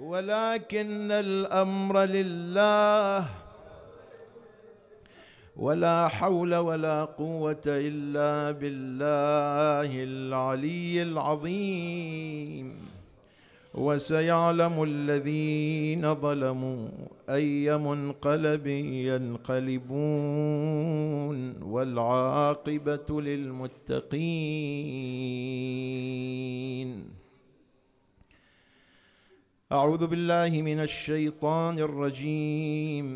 ولكن الامر لله ولا حول ولا قوه الا بالله العلي العظيم وسيعلم الذين ظلموا اي منقلب ينقلبون والعاقبه للمتقين أعوذ بالله من الشيطان الرجيم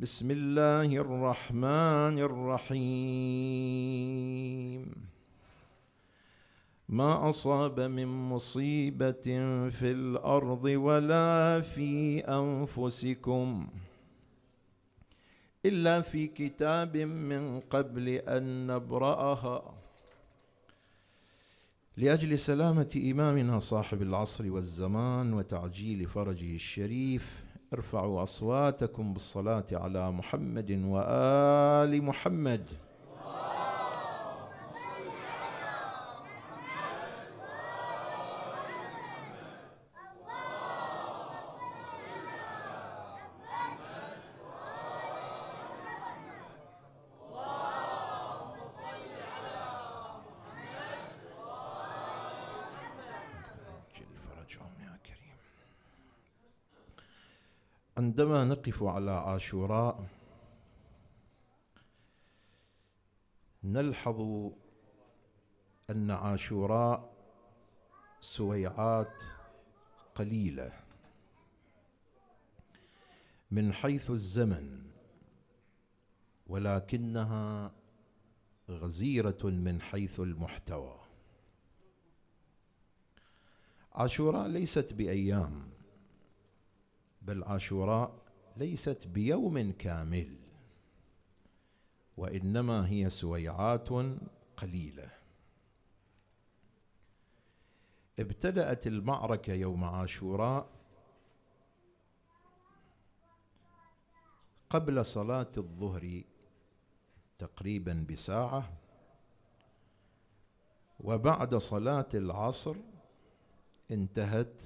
بسم الله الرحمن الرحيم ما أصاب من مصيبة في الأرض ولا في أنفسكم إلا في كتاب من قبل أن نبرأها لاجل سلامه امامنا صاحب العصر والزمان وتعجيل فرجه الشريف ارفعوا اصواتكم بالصلاه على محمد وال محمد عندما نقف على عاشوراء نلحظ ان عاشوراء سويعات قليله من حيث الزمن ولكنها غزيره من حيث المحتوى عاشوراء ليست بايام بل عاشوراء ليست بيوم كامل وانما هي سويعات قليله ابتدات المعركه يوم عاشوراء قبل صلاه الظهر تقريبا بساعه وبعد صلاه العصر انتهت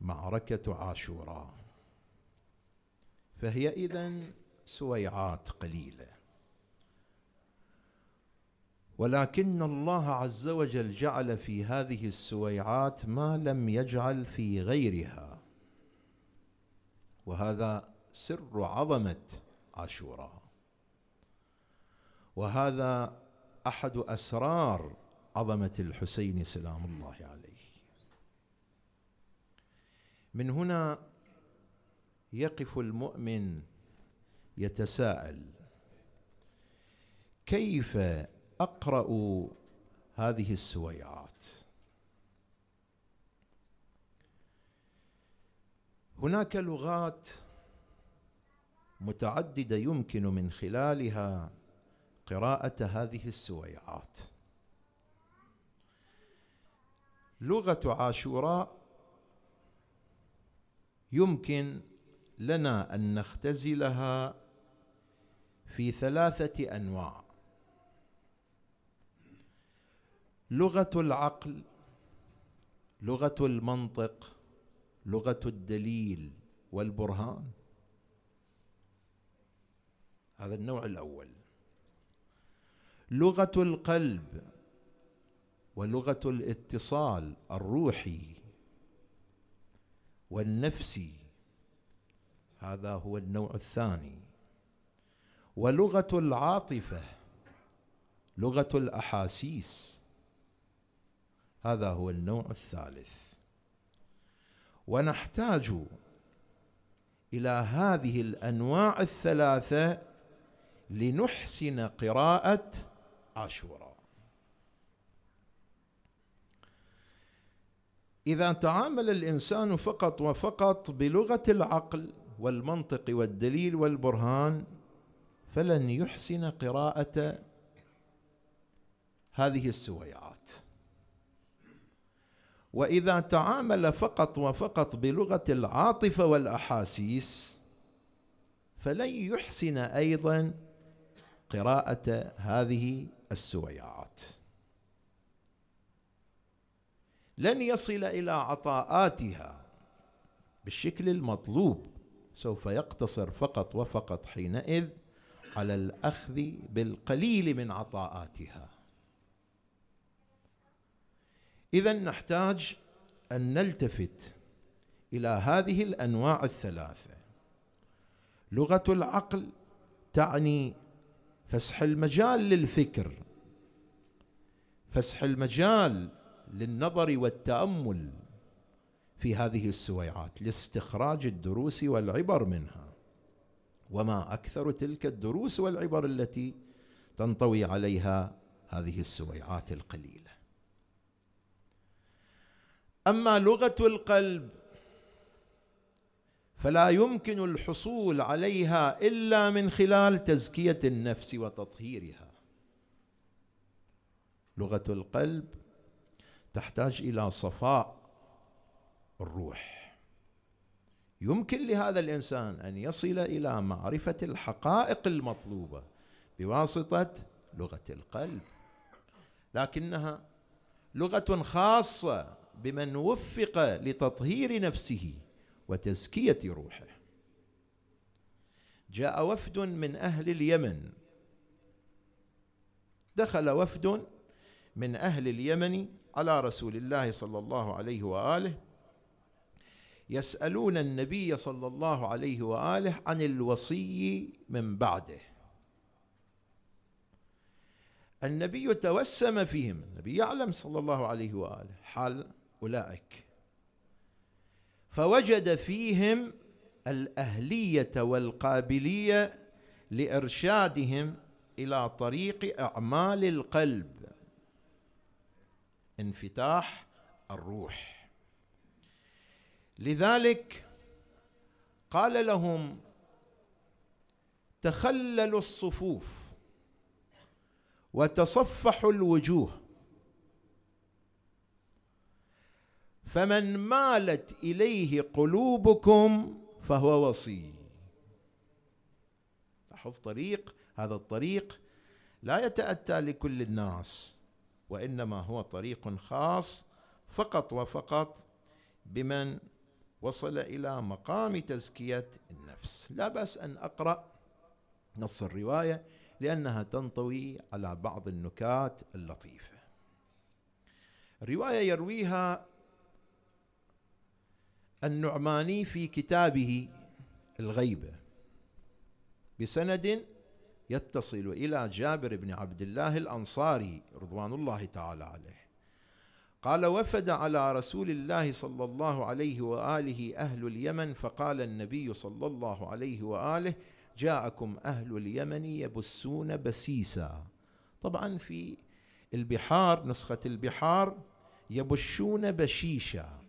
معركة عاشوراء فهي إذا سويعات قليلة ولكن الله عز وجل جعل في هذه السويعات ما لم يجعل في غيرها وهذا سر عظمة عاشوراء وهذا أحد أسرار عظمة الحسين سلام الله عليه من هنا يقف المؤمن يتساءل كيف اقرا هذه السويعات هناك لغات متعدده يمكن من خلالها قراءه هذه السويعات لغه عاشوراء يمكن لنا ان نختزلها في ثلاثه انواع لغه العقل لغه المنطق لغه الدليل والبرهان هذا النوع الاول لغه القلب ولغه الاتصال الروحي والنفسي هذا هو النوع الثاني ولغه العاطفه لغه الاحاسيس هذا هو النوع الثالث ونحتاج الى هذه الانواع الثلاثه لنحسن قراءه عاشوراء إذا تعامل الإنسان فقط وفقط بلغة العقل والمنطق والدليل والبرهان فلن يحسن قراءة هذه السويعات وإذا تعامل فقط وفقط بلغة العاطفة والأحاسيس فلن يحسن أيضا قراءة هذه السويعات لن يصل الى عطاءاتها بالشكل المطلوب سوف يقتصر فقط وفقط حينئذ على الاخذ بالقليل من عطاءاتها اذا نحتاج ان نلتفت الى هذه الانواع الثلاثه لغه العقل تعني فسح المجال للفكر فسح المجال للنظر والتامل في هذه السويعات لاستخراج الدروس والعبر منها وما اكثر تلك الدروس والعبر التي تنطوي عليها هذه السويعات القليله اما لغه القلب فلا يمكن الحصول عليها الا من خلال تزكيه النفس وتطهيرها لغه القلب تحتاج الى صفاء الروح يمكن لهذا الانسان ان يصل الى معرفه الحقائق المطلوبه بواسطه لغه القلب لكنها لغه خاصه بمن وفق لتطهير نفسه وتزكيه روحه جاء وفد من اهل اليمن دخل وفد من اهل اليمن على رسول الله صلى الله عليه واله يسالون النبي صلى الله عليه واله عن الوصي من بعده النبي توسم فيهم النبي يعلم صلى الله عليه واله حال اولئك فوجد فيهم الاهليه والقابليه لارشادهم الى طريق اعمال القلب انفتاح الروح لذلك قال لهم تخللوا الصفوف وتصفحوا الوجوه فمن مالت اليه قلوبكم فهو وصي لاحظ طريق هذا الطريق لا يتاتى لكل الناس وانما هو طريق خاص فقط وفقط بمن وصل الى مقام تزكيه النفس لا باس ان اقرا نص الروايه لانها تنطوي على بعض النكات اللطيفه روايه يرويها النعماني في كتابه الغيبه بسند يتصل إلى جابر بن عبد الله الأنصاري رضوان الله تعالى عليه قال وفد على رسول الله صلى الله عليه وآله أهل اليمن فقال النبي صلى الله عليه وآله جاءكم أهل اليمن يبسون بسيسا طبعا في البحار نسخة البحار يبشون بشيشا.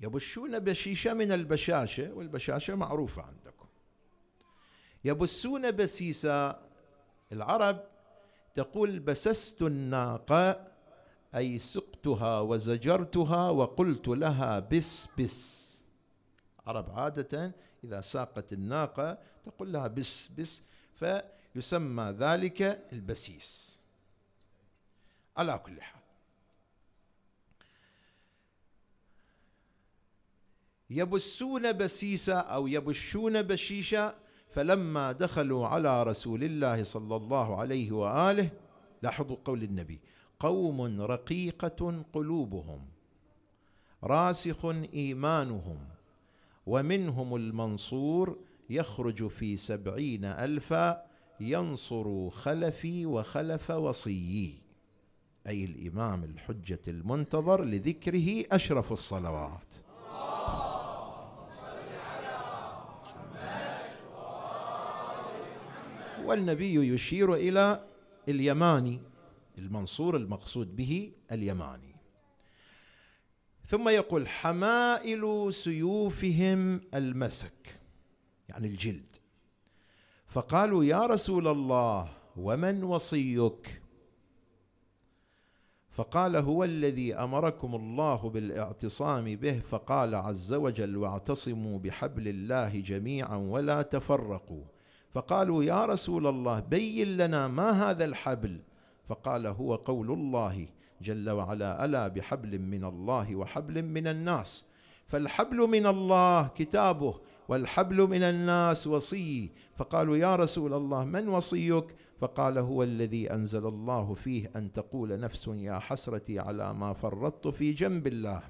يبشون بشيشا من البشاشة والبشاشة معروفة عندكم يبسون بسيسا العرب تقول بسست الناقة أي سقتها وزجرتها وقلت لها بس بس العرب عادة إذا ساقت الناقة تقول لها بس بس فيسمى ذلك البسيس على كل حال يبسون بسيسا أو يبشون بشيشا فلما دخلوا على رسول الله صلى الله عليه واله لاحظوا قول النبي قوم رقيقه قلوبهم راسخ ايمانهم ومنهم المنصور يخرج في سبعين الفا ينصر خلفي وخلف وصيي اي الامام الحجه المنتظر لذكره اشرف الصلوات والنبي يشير إلى اليماني المنصور المقصود به اليماني ثم يقول حمائل سيوفهم المسك يعني الجلد فقالوا يا رسول الله ومن وصيك فقال هو الذي امركم الله بالاعتصام به فقال عز وجل واعتصموا بحبل الله جميعا ولا تفرقوا فقالوا يا رسول الله بين لنا ما هذا الحبل فقال هو قول الله جل وعلا الا بحبل من الله وحبل من الناس فالحبل من الله كتابه والحبل من الناس وصي فقالوا يا رسول الله من وصيك فقال هو الذي انزل الله فيه ان تقول نفس يا حسرتي على ما فرطت في جنب الله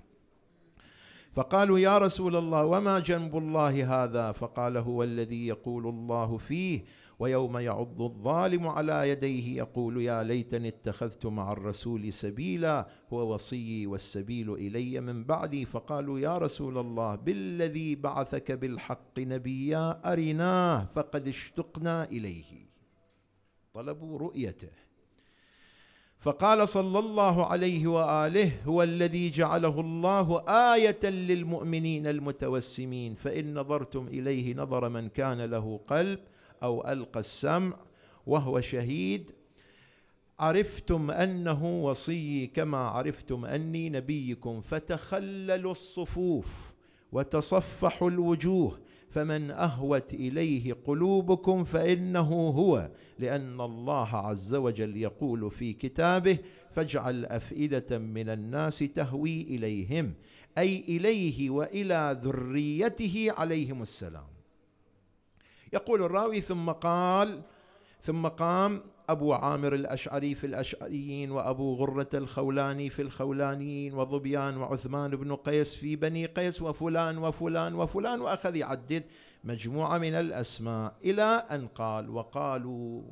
فقالوا يا رسول الله وما جنب الله هذا فقال هو الذي يقول الله فيه ويوم يعض الظالم على يديه يقول يا ليتني اتخذت مع الرسول سبيلا هو وصيي والسبيل الي من بعدي فقالوا يا رسول الله بالذي بعثك بالحق نبيا ارناه فقد اشتقنا اليه طلبوا رؤيته فقال صلى الله عليه واله هو الذي جعله الله ايه للمؤمنين المتوسمين فان نظرتم اليه نظر من كان له قلب او القى السمع وهو شهيد عرفتم انه وصي كما عرفتم اني نبيكم فتخللوا الصفوف وتصفحوا الوجوه فمن اهوت اليه قلوبكم فانه هو لان الله عز وجل يقول في كتابه فاجعل افئده من الناس تهوي اليهم اي اليه والى ذريته عليهم السلام يقول الراوي ثم قال ثم قام أبو عامر الأشعري في الأشعريين وأبو غرة الخولاني في الخولانيين وظبيان وعثمان بن قيس في بني قيس وفلان وفلان وفلان وأخذ يعدد مجموعة من الأسماء إلى أن قال وقالوا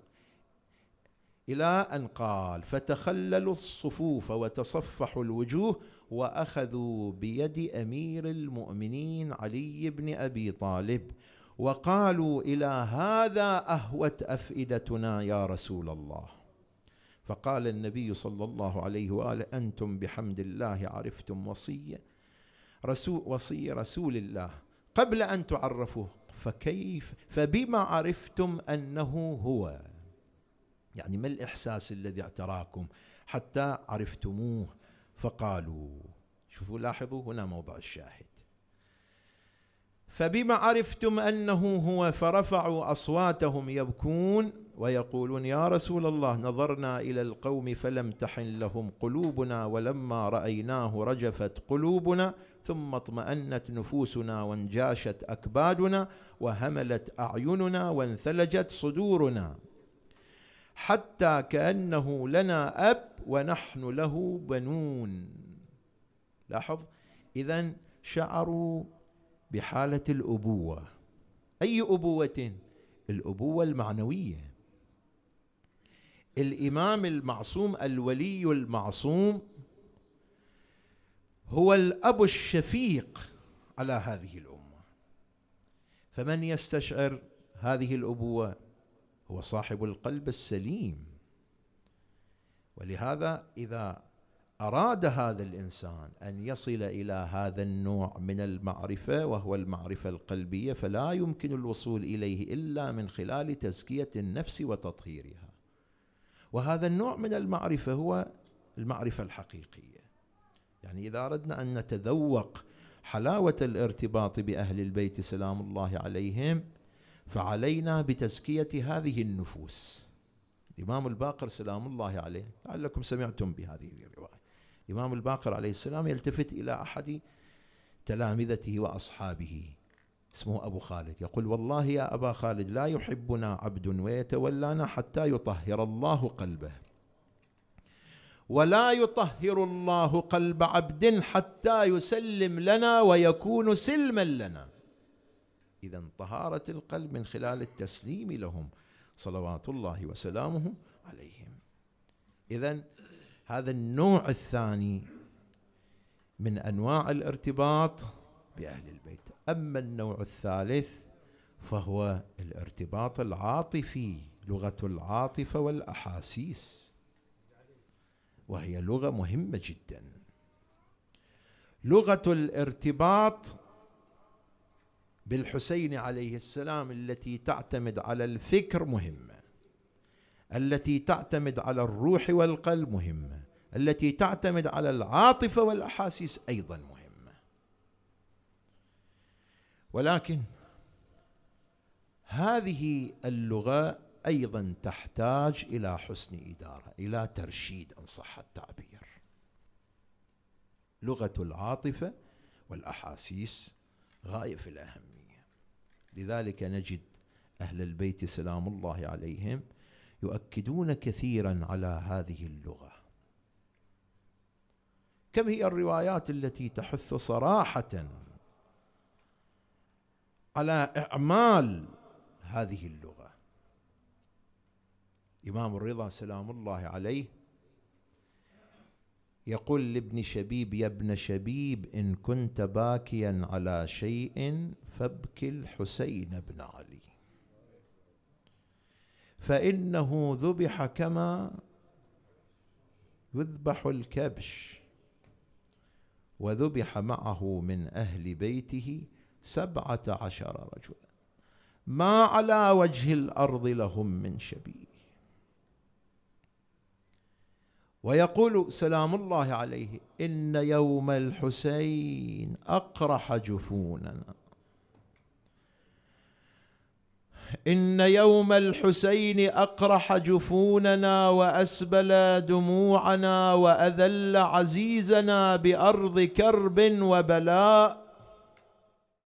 إلى أن قال فتخللوا الصفوف وتصفحوا الوجوه وأخذوا بيد أمير المؤمنين علي بن أبي طالب وقالوا الى هذا اهوت افئدتنا يا رسول الله فقال النبي صلى الله عليه واله انتم بحمد الله عرفتم وصيه رسول وصي رسول الله قبل ان تعرفوه فكيف فبما عرفتم انه هو يعني ما الاحساس الذي اعتراكم حتى عرفتموه فقالوا شوفوا لاحظوا هنا موضع الشاهد فبما عرفتم انه هو فرفعوا اصواتهم يبكون ويقولون يا رسول الله نظرنا الى القوم فلم تحن لهم قلوبنا ولما رايناه رجفت قلوبنا ثم اطمأنت نفوسنا وانجاشت اكبادنا وهملت اعيننا وانثلجت صدورنا حتى كانه لنا اب ونحن له بنون لاحظ اذا شعروا بحالة الأبوة أي أبوة؟ الأبوة المعنوية الإمام المعصوم الولي المعصوم هو الأب الشفيق على هذه الأمة فمن يستشعر هذه الأبوة هو صاحب القلب السليم ولهذا إذا اراد هذا الانسان ان يصل الى هذا النوع من المعرفه وهو المعرفه القلبيه فلا يمكن الوصول اليه الا من خلال تزكيه النفس وتطهيرها وهذا النوع من المعرفه هو المعرفه الحقيقيه يعني اذا اردنا ان نتذوق حلاوه الارتباط باهل البيت سلام الله عليهم فعلينا بتزكيه هذه النفوس الإمام الباقر سلام الله عليه لعلكم سمعتم بهذه الرواية الإمام الباقر عليه السلام يلتفت إلى أحد تلامذته وأصحابه اسمه أبو خالد يقول والله يا أبا خالد لا يحبنا عبد ويتولانا حتى يطهر الله قلبه ولا يطهر الله قلب عبد حتى يسلم لنا ويكون سلما لنا إذا طهارة القلب من خلال التسليم لهم صلوات الله وسلامه عليهم إذا هذا النوع الثاني من انواع الارتباط باهل البيت اما النوع الثالث فهو الارتباط العاطفي لغه العاطفه والاحاسيس وهي لغه مهمه جدا لغه الارتباط بالحسين عليه السلام التي تعتمد على الفكر مهمه التي تعتمد على الروح والقلب مهمه التي تعتمد على العاطفه والاحاسيس ايضا مهمه ولكن هذه اللغه ايضا تحتاج الى حسن اداره الى ترشيد ان صح التعبير لغه العاطفه والاحاسيس غايه في الاهميه لذلك نجد اهل البيت سلام الله عليهم يؤكدون كثيرا على هذه اللغه كم هي الروايات التي تحث صراحه على اعمال هذه اللغه امام الرضا سلام الله عليه يقول لابن شبيب يا ابن شبيب ان كنت باكيا على شيء فابكي الحسين بن علي فإنه ذبح كما يذبح الكبش وذبح معه من أهل بيته سبعة عشر رجلا ما على وجه الأرض لهم من شبيه ويقول سلام الله عليه إن يوم الحسين أقرح جفوننا ان يوم الحسين اقرح جفوننا واسبل دموعنا واذل عزيزنا بارض كرب وبلاء